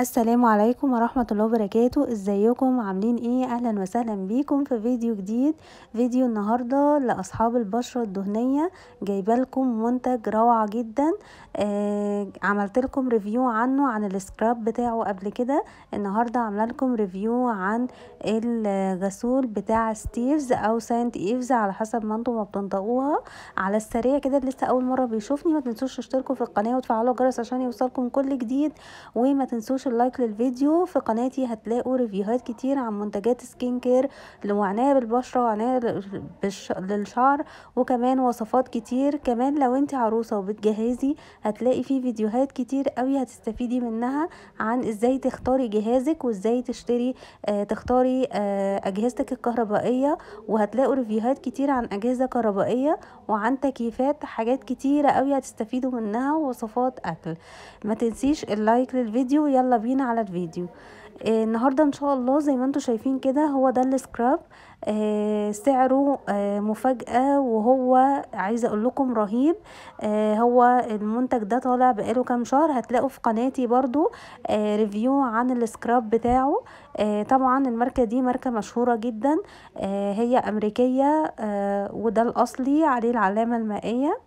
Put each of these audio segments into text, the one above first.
السلام عليكم ورحمة الله وبركاته ازيكم عاملين ايه اهلا وسهلا بيكم في فيديو جديد فيديو النهاردة لاصحاب البشرة الدهنية جايبالكم منتج روعة جدا آه عملت لكم ريفيو عنه عن السكراب بتاعه قبل كده النهاردة عاملة لكم ريفيو عن الغسول بتاع ستيفز او سانت ايفز على حسب ما انتم بتنطقوها على السريع كده لسه اول مرة بيشوفني ما تنسوش تشتركوا في القناة وتفعلوا الجرس عشان يوصلكم كل جديد وما تنسوش تنسوش اللايك للفيديو في قناتي هتلاقوا ريفيوهات كتير عن منتجات سكين كير وعناية بالبشرة وعناية للشعر وكمان وصفات كتير كمان لو انت عروسة وبتجهزي هتلاقي في فيديوهات كتير قوي هتستفيدي منها عن ازاي تختاري جهازك وازاي تشتري آه تختاري آه اجهزتك الكهربائية وهتلاقوا ريفيوهات كتير عن اجهزة كهربائية وعن تكييفات حاجات كتيرة قوي هتستفيدوا منها ووصفات اكل ما تنسيش اللايك للفيديو يلا بينا على الفيديو آه، النهاردة ان شاء الله زي ما انتم شايفين كده هو ده السكراب آه، سعره آه، مفاجأة وهو عايزة اقول لكم رهيب هو المنتج ده طالع بقاله كام شهر هتلاقوا في قناتي برضو ريفيو عن السكراب بتاعه طبعا الماركة دي ماركة مشهورة جدا هي امريكية وده الاصلي عليه العلامة المائية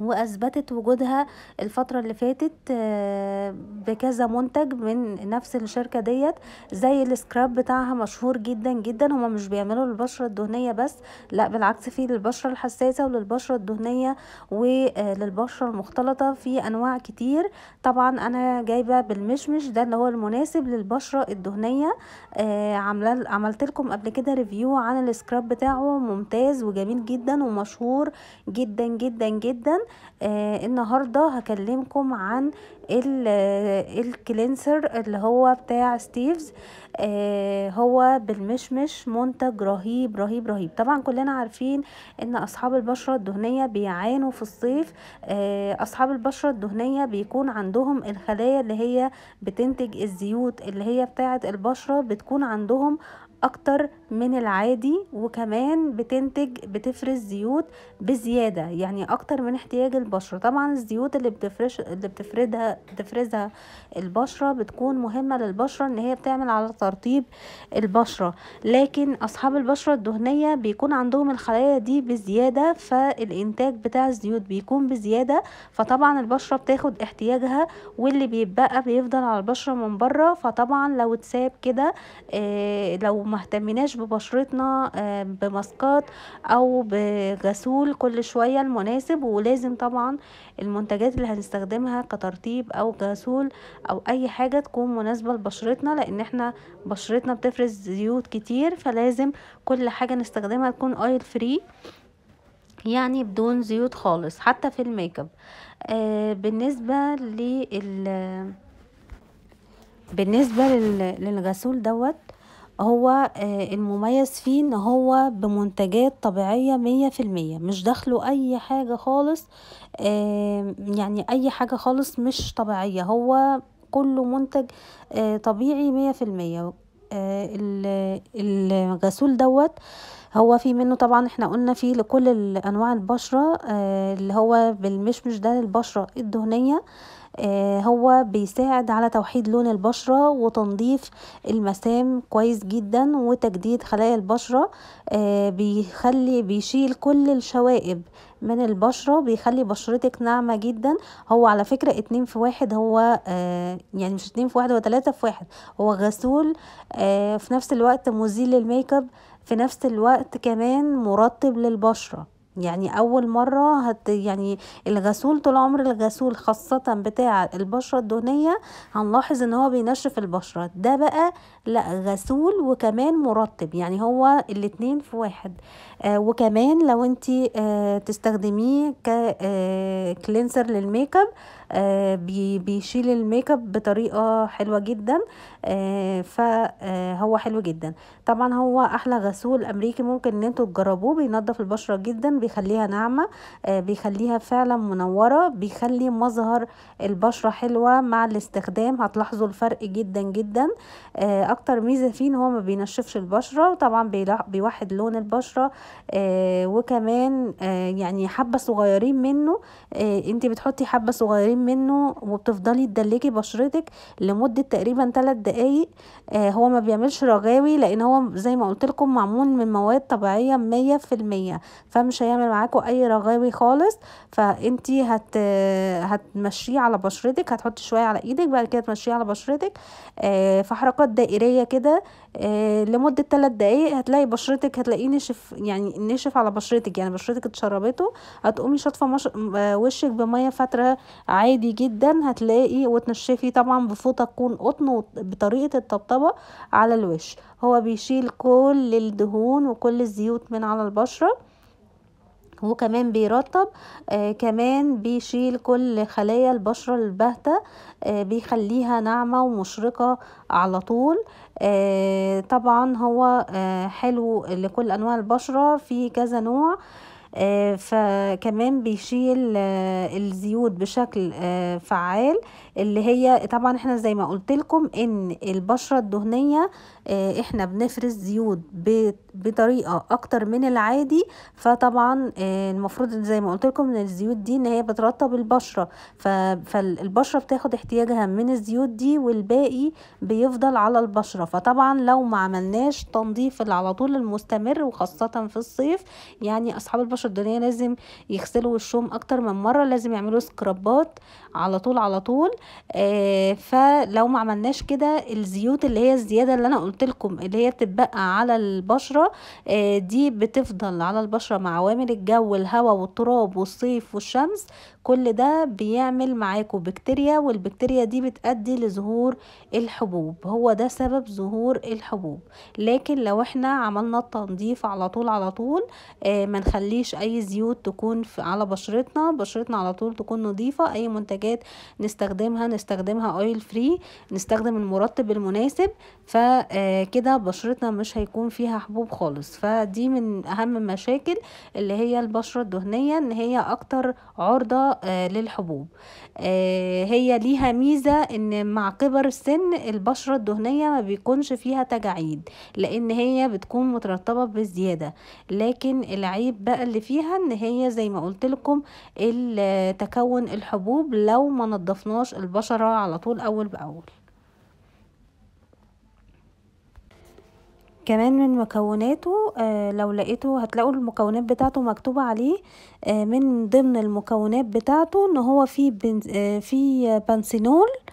واثبتت وجودها الفتره اللي فاتت آه، بكذا منتج من نفس الشركه ديت زي السكراب بتاعها مشهور جدا جدا هما مش بيعملوا للبشره الدهنيه بس لا بالعكس في للبشره الحساسه وللبشره الدهنيه وللبشره آه، المختلطه في انواع كتير طبعا انا جايبه بالمشمش ده اللي هو المناسب للبشره الدهنيه آه، عملت لكم قبل كده ريفيو عن السكراب بتاعه ممتاز وجميل جدا ومشهور جدا جدا جدا آه النهاردة هكلمكم عن آه، الكلينسر اللي هو بتاع ستيفز آه هو بالمشمش منتج رهيب رهيب رهيب طبعا كلنا عارفين ان اصحاب البشرة الدهنية بيعانوا في الصيف آه اصحاب البشرة الدهنية بيكون عندهم الخلايا اللي هي بتنتج الزيوت اللي هي بتاعة البشرة بتكون عندهم اكتر من العادي وكمان بتنتج بتفرز زيوت بزيادة يعني اكتر من احتياج البشرة طبعا الزيوت اللي بتفرش اللي بتفردها بتفرزها البشرة بتكون مهمة للبشرة ان هي بتعمل على ترطيب البشرة لكن اصحاب البشرة الدهنية بيكون عندهم الخلايا دي بزيادة فالانتاج بتاع الزيوت بيكون بزيادة فطبعا البشرة بتاخد احتياجها واللي بيتبقى بيفضل على البشرة من بره فطبعا لو اتساب كده إيه لو ومهتمناش ببشرتنا آه، بماسكات او بغسول كل شوية المناسب ولازم طبعا المنتجات اللي هنستخدمها كترطيب او غسول او اي حاجة تكون مناسبة لبشرتنا لان احنا بشرتنا بتفرز زيوت كتير فلازم كل حاجة نستخدمها تكون اويل فري يعني بدون زيوت خالص حتى في الميك اب آه، بالنسبه لل بالنسبه للغسول دوت هو آه، المميز فيه ان هو بمنتجات طبيعية مية في المية مش داخله اي حاجة خالص آه، يعني اي حاجة خالص مش طبيعية هو كله منتج آه، طبيعي مية في المية الغسول دوت هو في منه طبعا احنا قلنا فيه لكل انواع البشرة اللي هو بالمشمش ده للبشرة الدهنية آه، هو بيساعد على توحيد لون البشرة وتنظيف المسام كويس جدا وتجديد خلايا البشرة آه، بيخلي بيشيل كل الشوائب من البشرة بيخلي بشرتك ناعمة جدا هو على فكرة اتنين في واحد هو آه، يعني مش اتنين في واحد هو تلاتة في واحد هو غسول في نفس الوقت مزيل للميك اب في نفس الوقت كمان مرطب للبشرة يعني اول مره هت يعني الغسول طول عمر الغسول خاصه بتاع البشره الدهنيه هنلاحظ ان هو بينشف البشره ده بقى لا غسول وكمان مرطب يعني هو الاتنين في واحد آه وكمان لو انت آه تستخدميه ككلينسر آه للميك اب آه، بيشيل الميك اب بطريقه حلوه جدا آه، فهو آه، حلو جدا طبعا هو احلى غسول امريكي ممكن ان انتوا تجربوه بينظف البشره جدا بيخليها ناعمه بيخليها فعلا منوره بيخلي مظهر البشره حلوه مع الاستخدام هتلاحظوا الفرق جدا جدا اكتر ميزه فيه ان هو ما بينشفش البشره وطبعا بيوحد لون البشره وكمان يعني حبه صغيرين منه انت بتحطي حبه صغيرين منه وبتفضلي تدلكي بشرتك لمده تقريبا 3 دقايق آه هو ما بيعملش رغاوي لان هو زي ما قلت لكم معمول من مواد طبيعيه مية في المية فمش هيعمل معاكو اي رغاوي خالص فانتي هت هتمشيه على بشرتك هتحطي شويه على ايدك بعد كده تمشيه على بشرتك آه في حركات دائريه كده آه، لمده ثلاث دقائق هتلاقي بشرتك هتلاقيه نشف يعني نشف على بشرتك يعني بشرتك اتشربته هتقومي شاطفه مش... وشك بميه فاتره عادي جدا هتلاقي وتنشفي طبعا بفوطه تكون قطن بطريقه الطبطبه على الوش هو بيشيل كل الدهون وكل الزيوت من على البشره هو كمان بيرطب آه كمان بيشيل كل خلايا البشرة الباهتة آه بيخليها ناعمة ومشرقة على طول آه طبعا هو آه حلو لكل انواع البشرة في كذا نوع آه، فكمان بيشيل آه، الزيوت بشكل آه، فعال اللي هي طبعا احنا زي ما قلت لكم ان البشرة الدهنية احنا بنفرز زيوت بطريقة اكتر من العادي فطبعا المفروض زي ما قلت لكم ان الزيوت دي ان هي بترطب البشرة فالبشرة بتاخد احتياجها من الزيوت دي والباقي بيفضل على البشرة فطبعا لو ما عملناش تنظيف على طول المستمر وخاصة في الصيف يعني اصحاب البشرة 15 دنيا لازم يغسلوا وشهم اكتر من مره لازم يعملوا سكرابات على طول على طول آه فلو ما عملناش كده الزيوت اللي هي الزياده اللي انا قلت لكم اللي هي بتتبقى على البشره آه دي بتفضل على البشره مع عوامل الجو والهواء والتراب والصيف والشمس كل ده بيعمل معاكم بكتيريا والبكتيريا دي بتؤدي لظهور الحبوب هو ده سبب ظهور الحبوب لكن لو احنا عملنا التنظيف على طول على طول آه ما نخليش نستخدمش اي زيوت تكون في على بشرتنا بشرتنا على طول تكون نظيفة اي منتجات نستخدمها نستخدمها اويل فري نستخدم المرطب المناسب فكده آه، بشرتنا مش هيكون فيها حبوب خالص فدي من اهم المشاكل اللي هي البشرة الدهنية ان هي اكتر عرضة آه، للحبوب آه، هي ليها ميزة ان مع كبر السن البشرة الدهنية ما بيكونش فيها تجاعيد لان هي بتكون مترطبة بزيادة لكن العيب بقى اللي اللي فيها ان هي زي ما قلت لكم تكون الحبوب لو ما نضفناش البشرة على طول اول باول كمان من مكوناته آه لو لقيته هتلاقوا المكونات بتاعته مكتوبة عليه آه من ضمن المكونات بتاعته ان هو فيه بنز آه فيه بنسينول آه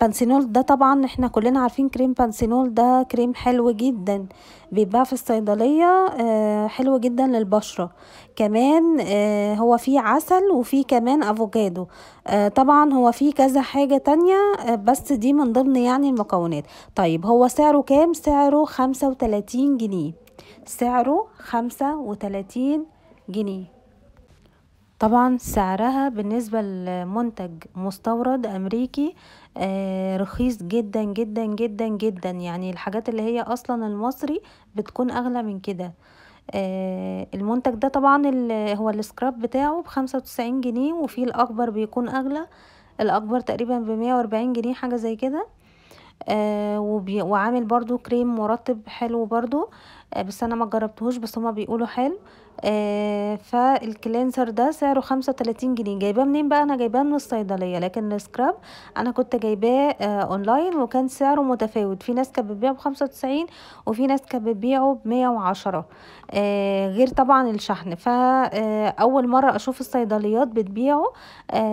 بانسينول ده طبعا احنا كلنا عارفين كريم بانسينول ده كريم حلو جدا بيتباع في الصيدلية آه، حلو جدا للبشرة كمان آه، هو فيه عسل وفيه كمان افوكادو آه، طبعا هو فيه كذا حاجة تانية بس دي من ضمن يعني المكونات طيب هو سعره كام سعره خمسة جنيه سعره خمسة جنيه طبعا سعرها بالنسبة لمنتج مستورد امريكي آه، رخيص جدا جدا جدا جدا يعني الحاجات اللي هي اصلا المصري بتكون اغلى من كده آه، المنتج ده طبعا هو السكراب بتاعه بخمسة وتسعين جنيه وفي الاكبر بيكون اغلى الاكبر تقريبا بمية واربعين جنيه حاجة زي كده آه، وعامل برضو كريم مرطب حلو برضو آه، بس انا ما جربتهوش بس هما بيقولوا حلو آه فالكلينزر ده سعره خمسة وتلاتين جنيه جايباه منين بقى انا جايباه من الصيدليه لكن السكراب انا كنت جايباه آه اونلاين وكان سعره متفاوت في ناس كانت بتبيعه بخمسة وتسعين وفي ناس كانت بتبيعه بمية وعشرة آه غير طبعا الشحن فاول آه، مره اشوف الصيدليات بتبيعه آه،